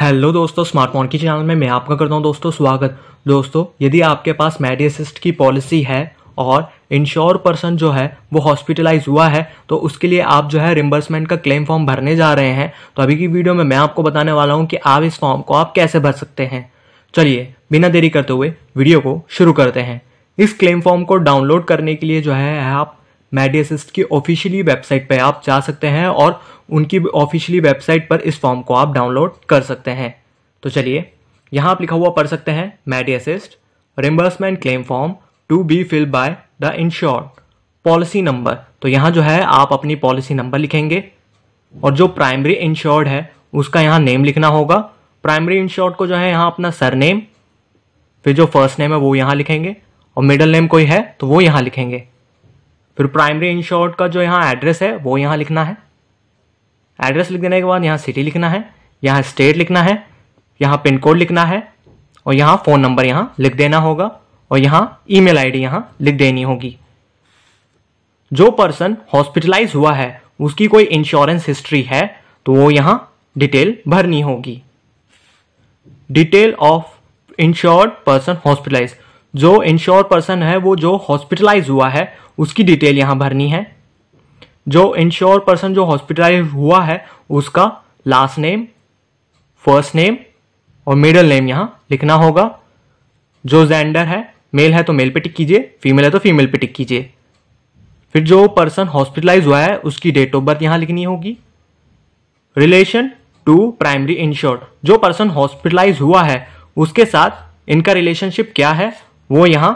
hello दोस्तों smartphone की channel में मैं आपका करता हूं दोस्तों स्वागत दोस्तों यदि आपके पास मेडिसिस्ट की पॉलिसी है और इंश्योर पर्सन जो है वो हॉस्पिटलाइज हुआ है तो उसके लिए आप जो है रिम्बर्समेंट का क्लेम फॉर्म भरने जा रहे हैं तो अभी की वीडियो में मैं आपको बताने वाला हूँ कि आप इस फॉर्म को आप कैसे भर सकते हैं चलिए बिना देरी करते हुए वीडियो को शुरू करते हैं इस क्लेम फॉर्म को डाउनलोड करने के लिए जो है आप असिस्ट की ऑफिशियली वेबसाइट पर आप जा सकते हैं और उनकी ऑफिशियली वेबसाइट पर इस फॉर्म को आप डाउनलोड कर सकते हैं तो चलिए यहाँ आप लिखा हुआ पढ़ सकते हैं assist reimbursement claim form to be fill by the insure policy number तो यहाँ जो है आप अपनी पॉलिसी नंबर लिखेंगे और जो प्राइमरी इंश्योर्ड है उसका यहाँ नेम लिखना होगा प्राइमरी इंश्योर्ड को जो है यहाँ अपना सरनेम फिर जो फर्स्ट नेम है वो यहाँ लिखेंगे और मिडल नेम कोई है तो वो यहाँ लिखेंगे फिर प्राइमरी इंश्योर्ड का जो यहाँ एड्रेस है वो यहाँ लिखना है एड्रेस लिख देने के बाद यहाँ सिटी लिखना है यहाँ स्टेट लिखना है यहाँ पिन कोड लिखना है और यहाँ फ़ोन नंबर यहाँ लिख देना होगा और यहाँ ईमेल आईडी यहाँ लिख देनी होगी जो पर्सन हॉस्पिटलाइज हुआ है उसकी कोई इंश्योरेंस हिस्ट्री है तो वो यहाँ डिटेल भरनी होगी detail of insured person hospitalize जो इंश्योर पर्सन है वो जो हॉस्पिटलाइज हुआ है उसकी डिटेल यहां भरनी है जो इंश्योर पर्सन जो हॉस्पिटलाइज हुआ है उसका लास्ट नेम फर्स्ट नेम और मिडल नेम यहां लिखना होगा जो जेंडर है मेल है तो मेल पे टिक कीजिए फीमेल है तो फीमेल पे टिक कीजिए फिर जो पर्सन हॉस्पिटलाइज हुआ है उसकी डेट ऑफ बर्थ यहां लिखनी होगी रिलेशन टू प्राइमरी इंश्योर्ड जो पर्सन हॉस्पिटलाइज हुआ है उसके साथ इनका रिलेशनशिप क्या है वो यहां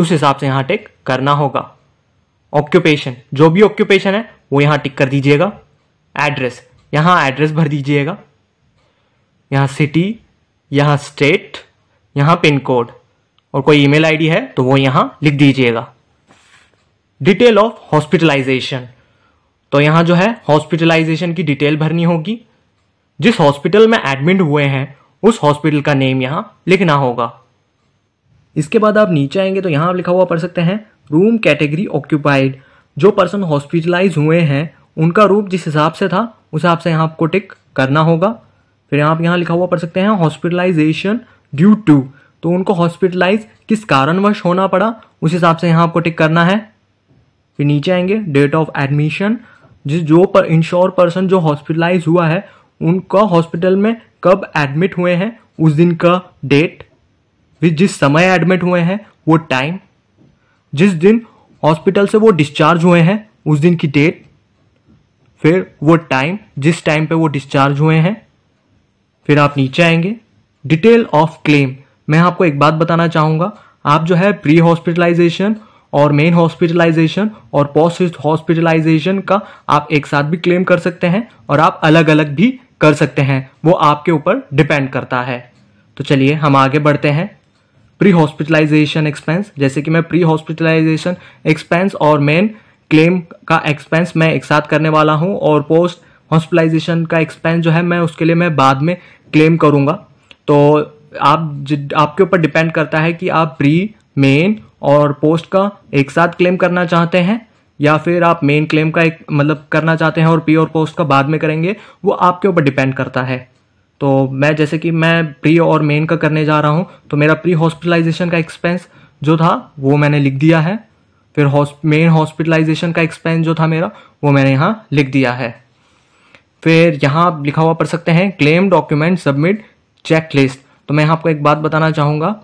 उस हिसाब से यहां टिक करना होगा ऑक्यूपेशन जो भी ऑक्यूपेशन है वो यहाँ टिक कर दीजिएगा एड्रेस यहाँ एड्रेस भर दीजिएगा यहाँ सिटी यहां स्टेट यहां पिन कोड और कोई ईमेल आईडी है तो वो यहां लिख दीजिएगा डिटेल ऑफ हॉस्पिटलाइजेशन तो यहां जो है हॉस्पिटलाइजेशन की डिटेल भरनी होगी जिस हॉस्पिटल में एडमिट हुए हैं उस हॉस्पिटल का नेम यहां लिखना होगा इसके बाद आप नीचे आएंगे तो यहाँ लिखा हुआ पढ़ सकते हैं रूम कैटेगरी ऑक्यूपाइड जो पर्सन हॉस्पिटलाइज हुए हैं उनका रूप जिस हिसाब से था उस हिसाब से यहाँ आपको टिक करना होगा फिर आप यहाँ लिखा हुआ पढ़ सकते हैं हॉस्पिटलाइजेशन ड्यू टू तो उनको हॉस्पिटलाइज किस कारणवश होना पड़ा उस हिसाब से यहाँ आपको टिक करना है फिर नीचे आएंगे डेट ऑफ एडमिशन जिस जो पर इंश्योर पर्सन जो हॉस्पिटलाइज हुआ है उनका हॉस्पिटल में कब एडमिट हुए हैं उस दिन का डेट वे जिस समय एडमिट हुए हैं वो टाइम जिस दिन हॉस्पिटल से वो डिस्चार्ज हुए हैं उस दिन की डेट फिर वो टाइम जिस टाइम पे वो डिस्चार्ज हुए हैं फिर आप नीचे आएंगे डिटेल ऑफ क्लेम मैं आपको एक बात बताना चाहूंगा आप जो है प्री हॉस्पिटलाइजेशन और मेन हॉस्पिटलाइजेशन और पोस्ट हॉस्पिटलाइजेशन का आप एक साथ भी क्लेम कर सकते हैं और आप अलग अलग भी कर सकते हैं वो आपके ऊपर डिपेंड करता है तो चलिए हम आगे बढ़ते हैं प्री हॉस्पिटलाइजेशन एक्सपेंस जैसे कि मैं प्री हॉस्पिटलाइजेशन एक्सपेंस और मेन क्लेम का एक्सपेंस मैं एक साथ करने वाला हूँ और पोस्ट हॉस्पिटलाइजेशन का एक्सपेंस जो है मैं उसके लिए मैं बाद में क्लेम करूँगा तो आप आपके ऊपर डिपेंड करता है कि आप प्री मेन और पोस्ट का एक साथ क्लेम करना चाहते हैं या फिर आप मेन क्लेम का एक मतलब करना चाहते हैं और पी और पोस्ट का बाद में करेंगे वो आपके ऊपर डिपेंड करता है तो मैं जैसे कि मैं प्री और मेन का करने जा रहा हूँ तो मेरा प्री हॉस्पिटलाइजेशन का एक्सपेंस जो था वो मैंने लिख दिया है फिर मेन हॉस्पिटलाइजेशन का एक्सपेंस जो था मेरा वो मैंने यहाँ लिख दिया है फिर यहाँ आप लिखा हुआ पढ़ सकते हैं claim document submit checklist तो मैं आपको एक बात बताना चाहूँगा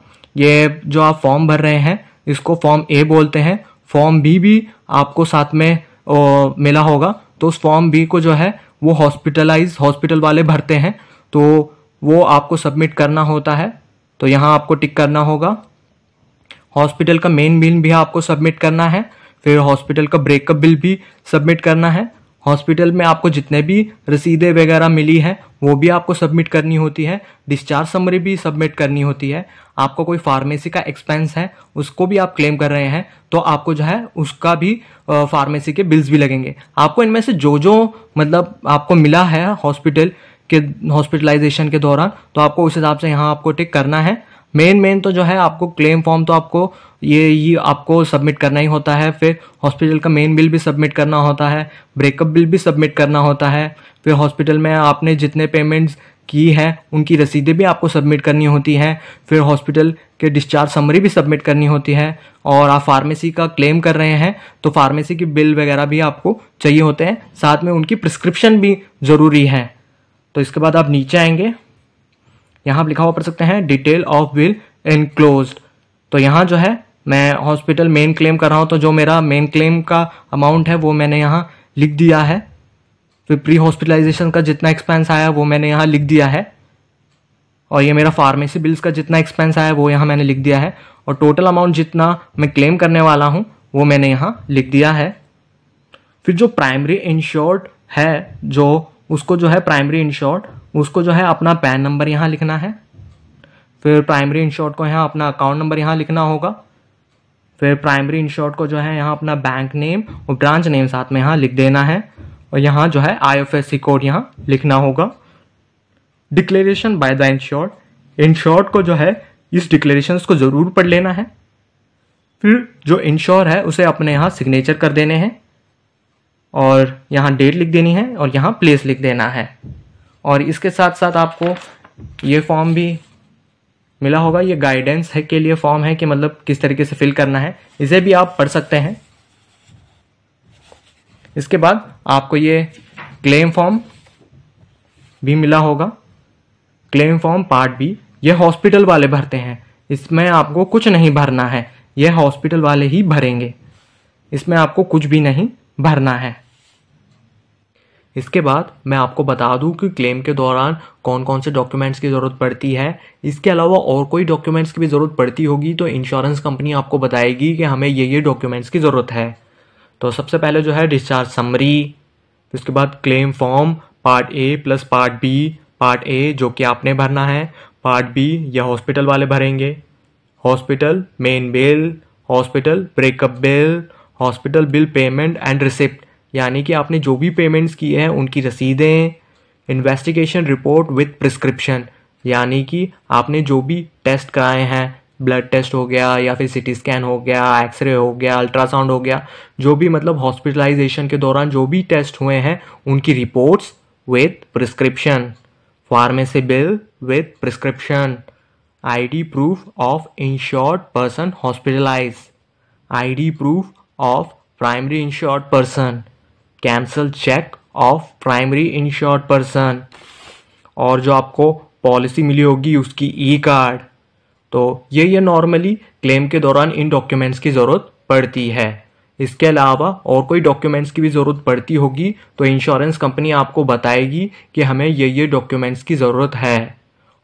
ये जो आप फॉर्म भर रहे हैं इसको फॉर्म ए बोलते हैं फॉर्म बी भी आपको साथ में ओ, मिला होगा तो उस फॉर्म बी को जो है वो हॉस्पिटलाइज हॉस्पिटल वाले भरते हैं तो वो आपको सबमिट करना होता है तो यहाँ आपको टिक करना होगा हॉस्पिटल का मेन बिल भी आपको सबमिट करना है फिर हॉस्पिटल का ब्रेकअप बिल भी सबमिट करना है हॉस्पिटल में आपको जितने भी रसीदें वगैरह मिली हैं वो भी आपको सबमिट करनी होती है डिस्चार्ज समरी भी सबमिट करनी होती है आपका कोई फार्मेसी का एक्सपेंस है उसको भी आप क्लेम कर रहे हैं तो आपको जो है उसका भी फार्मेसी के बिल्स भी लगेंगे आपको इनमें से जो जो मतलब आपको मिला है हॉस्पिटल के हॉस्पिटलाइजेशन के दौरान तो आपको उस हिसाब से यहाँ आपको टिक करना है मेन मेन तो जो है आपको क्लेम फॉर्म तो आपको ये ये आपको सबमिट करना ही होता है फिर हॉस्पिटल का मेन बिल भी सबमिट करना होता है ब्रेकअप बिल भी सबमिट करना होता है फिर हॉस्पिटल में आपने जितने पेमेंट्स की है उनकी रसीदें भी आपको सबमिट करनी होती हैं फिर हॉस्पिटल के डिस्चार्ज समरी भी सबमिट करनी होती है और आप फार्मेसी का क्लेम कर रहे हैं तो फार्मेसी की बिल वगैरह भी आपको चाहिए होते हैं साथ में उनकी प्रिस्क्रिप्शन भी ज़रूरी है तो इसके बाद आप नीचे आएंगे यहां आप लिखा हुआ पढ़ सकते हैं डिटेल ऑफ बिल इनक्लोज तो यहां जो है मैं हॉस्पिटल मेन क्लेम कर रहा हूं तो जो मेरा मेन क्लेम का अमाउंट है वो मैंने यहां लिख दिया है तो प्री हॉस्पिटलाइजेशन का जितना एक्सपेंस आया वो मैंने यहां लिख दिया है और ये मेरा फार्मेसी बिल्स का जितना एक्सपेंस आया वो यहां मैंने लिख दिया है और टोटल अमाउंट जितना मैं क्लेम करने वाला हूँ वो मैंने यहाँ लिख दिया है फिर जो प्राइमरी इंश्योर्ड है जो उसको जो है प्राइमरी इंश्योर्ड उसको जो है अपना पैन नंबर यहाँ लिखना है फिर प्राइमरी इंश्योर्ड को यहाँ अपना अकाउंट नंबर यहाँ लिखना होगा फिर प्राइमरी इंश्योर्ड को जो है यहाँ अपना बैंक नेम और ब्रांच नेम साथ में यहाँ लिख देना है और यहाँ जो है आई कोड यहाँ लिखना होगा declaration by the insured insured को जो है इस डिक्लेरेशन को ज़रूर पढ़ लेना है फिर जो इंश्योर है उसे अपने यहाँ सिग्नेचर कर देने हैं और यहाँ डेट लिख देनी है और यहाँ प्लेस लिख देना है और इसके साथ साथ आपको ये फॉर्म भी मिला होगा ये गाइडेंस है के लिए फॉर्म है कि मतलब किस तरीके से फिल करना है इसे भी आप पढ़ सकते हैं इसके बाद आपको ये क्लेम फॉर्म भी मिला होगा क्लेम फॉर्म पार्ट बी ये हॉस्पिटल वाले भरते हैं इसमें आपको कुछ नहीं भरना है यह हॉस्पिटल वाले ही भरेंगे इसमें आपको कुछ भी नहीं भरना है इसके बाद मैं आपको बता दूं कि क्लेम के दौरान कौन कौन से डॉक्यूमेंट्स की ज़रूरत पड़ती है इसके अलावा और कोई डॉक्यूमेंट्स की भी ज़रूरत पड़ती होगी तो इंश्योरेंस कंपनी आपको बताएगी कि हमें ये ये डॉक्यूमेंट्स की ज़रूरत है तो सबसे पहले जो है डिस्चार्ज समरी उसके बाद claim form part A plus part B part A जो कि आपने भरना है पार्ट बी या हॉस्पिटल वाले भरेंगे hospital main bill hospital breakup bill hospital bill payment and receipt यानी कि आपने जो भी पेमेंट्स किए हैं उनकी रसीदें इन्वेस्टिगेशन रिपोर्ट विथ प्रिस्क्रिप्शन यानी कि आपने जो भी टेस्ट कराए हैं ब्लड टेस्ट हो गया या फिर सी स्कैन हो गया एक्सरे हो गया अल्ट्रासाउंड हो गया जो भी मतलब हॉस्पिटलाइजेशन के दौरान जो भी टेस्ट हुए हैं उनकी reports with prescription pharmacy bill with prescription ID proof of insured person hospitalize ID proof of primary insured person cancel cheque of primary insured person और जो आपको पॉलिसी मिली होगी उसकी ई कार्ड तो ये ये नॉर्मली क्लेम के दौरान इन डॉक्यूमेंट्स की ज़रूरत पड़ती है इसके अलावा और कोई डॉक्यूमेंट्स की भी ज़रूरत पड़ती होगी तो इंश्योरेंस कंपनी आपको बताएगी कि हमें ये ये डॉक्यूमेंट्स की ज़रूरत है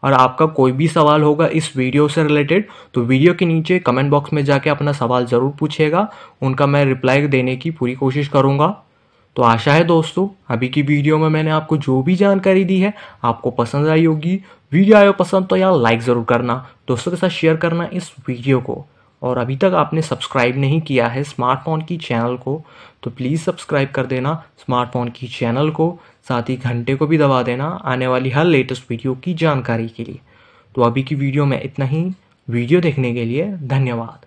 और आपका कोई भी सवाल होगा इस वीडियो से रिलेटेड तो वीडियो के नीचे कमेंट बॉक्स में जाके अपना सवाल ज़रूर पूछेगा उनका मैं रिप्लाई देने की पूरी कोशिश करूँगा तो आशा है दोस्तों अभी की वीडियो में मैंने आपको जो भी जानकारी दी है आपको पसंद आई होगी वीडियो आयो पसंद तो यार लाइक ज़रूर करना दोस्तों के साथ शेयर करना इस वीडियो को और अभी तक आपने सब्सक्राइब नहीं किया है स्मार्टफोन की चैनल को तो प्लीज़ सब्सक्राइब कर देना स्मार्टफोन की चैनल को साथ ही घंटे को भी दबा देना आने वाली हर लेटेस्ट वीडियो की जानकारी के लिए तो अभी की वीडियो में इतना ही वीडियो देखने के लिए धन्यवाद